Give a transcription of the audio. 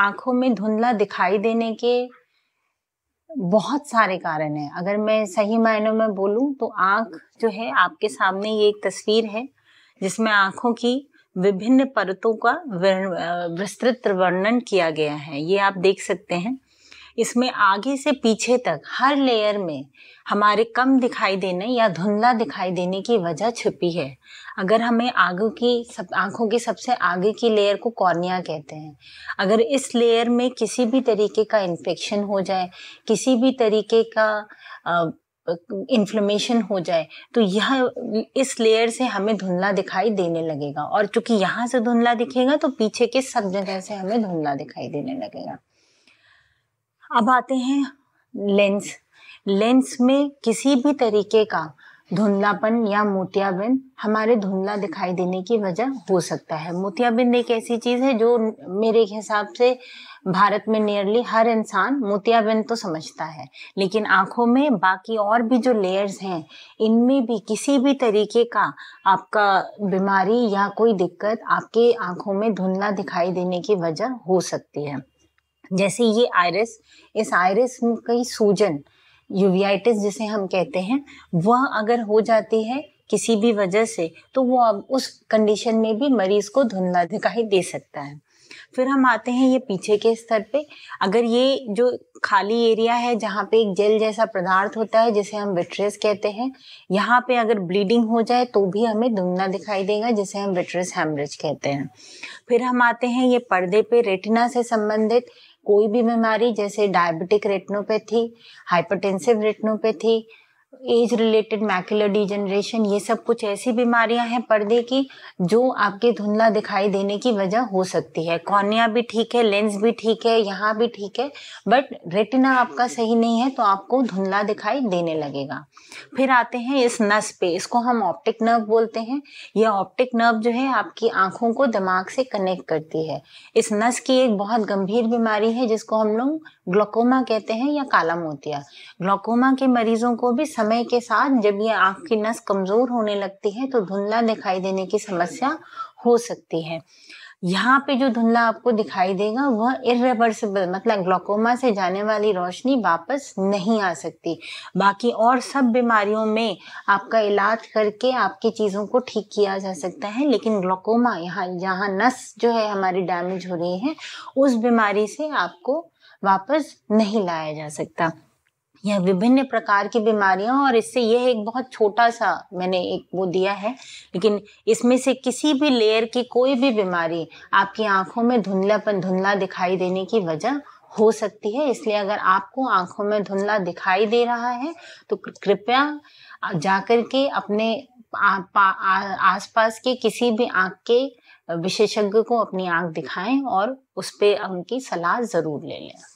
आंखों में धुंधला दिखाई देने के बहुत सारे कारण हैं अगर मैं सही मायनों में बोलूं तो आंख जो है आपके सामने ये एक तस्वीर है जिसमें आंखों की विभिन्न परतों का विस्तृत वर्णन किया गया है ये आप देख सकते हैं इसमें आगे से पीछे तक हर लेयर में हमारे कम दिखाई देने या धुंधला दिखाई देने की वजह छुपी है अगर हमें आगे की सब आँखों की सबसे आगे की लेयर को कॉर्निया कहते हैं अगर इस लेयर में किसी भी तरीके का इन्फेक्शन हो जाए किसी भी तरीके का आ, इन्फ्लेमेशन हो जाए तो यह इस लेयर से हमें धुंधला दिखाई देने लगेगा और चूंकि यहाँ से धुंधला दिखेगा तो पीछे के सब जगह से हमें धुंधला दिखाई देने लगेगा अब आते हैं लेंस लेंस में किसी भी तरीके का धुंधलापन या मोतियाबिंद हमारे धुंधला दिखाई देने की वजह हो सकता है मोतियाबिंद एक ऐसी चीज़ है जो मेरे हिसाब से भारत में नियरली हर इंसान मोतियाबिंद तो समझता है लेकिन आंखों में बाकी और भी जो लेयर्स हैं इनमें भी किसी भी तरीके का आपका बीमारी या कोई दिक्कत आपके आंखों में धुंधला दिखाई देने की वजह हो सकती है जैसे ये आयरस इस आयरस में कई सूजन यूवियाइटिस जिसे हम कहते हैं वह अगर हो जाती है किसी भी वजह से तो वो अब उस कंडीशन में भी मरीज को धुंधला दिखाई दे सकता है फिर हम आते हैं ये पीछे के स्तर पे अगर ये जो खाली एरिया है जहाँ पे एक जेल जैसा पदार्थ होता है जिसे हम विट्रेस कहते हैं यहाँ पे अगर ब्लीडिंग हो जाए तो भी हमें धुंधला दिखाई देगा जिसे हम विट्रेस हेमरेज कहते हैं फिर हम आते हैं ये पर्दे पे रेटिना से संबंधित कोई भी बीमारी जैसे diabetic retinopathy hypertensive retinopathy age related macular degeneration ये सब कुछ ऐसी बीमारियां हैं पर्दे की जो आपके धुंधला दिखाई देने की वजह हो सकती है कॉर्निया भी ठीक है लेंस भी ठीक है यहाँ भी ठीक है बट रेटिना आपका सही नहीं है तो आपको धुंधला दिखाई देने लगेगा फिर आते हैं इस नस पे इसको हम ऑप्टिक नर्व बोलते हैं यह ऑप्टिक नर्व जो है आपकी आंखों को दिमाग से कनेक्ट करती है इस नस की एक बहुत गंभीर बीमारी है जिसको हम लोग ग्लोकोमा कहते हैं या काला मोतिया ग्लोकोमा के मरीजों को भी समय के साथ जब ये आंख की नस कमजोर होने लगती है तो धुंधला दिखाई देने की समस्या हो सकती है यहाँ पे जो धुंधला आपको दिखाई देगा वह इरिवर्सिबल मतलब ग्लोकोमा से जाने वाली रोशनी वापस नहीं आ सकती बाकी और सब बीमारियों में आपका इलाज करके आपकी चीज़ों को ठीक किया जा सकता है लेकिन ग्लोकोमा यहाँ जहाँ नस जो है हमारी डैमेज हो रही है उस बीमारी से आपको वापस नहीं लाया जा सकता यह विभिन्न प्रकार की बीमारियां और इससे यह एक बहुत छोटा सा मैंने एक वो दिया है लेकिन इसमें से किसी भी लेयर की कोई भी बीमारी आपकी आंखों में धुंधलापन धुंधला दिखाई देने की वजह हो सकती है इसलिए अगर आपको आंखों में धुंधला दिखाई दे रहा है तो कृपया जाकर के अपने आसपास के किसी भी आंख के विशेषज्ञ को अपनी आंख दिखाएं और उस पर उनकी सलाह ज़रूर ले लें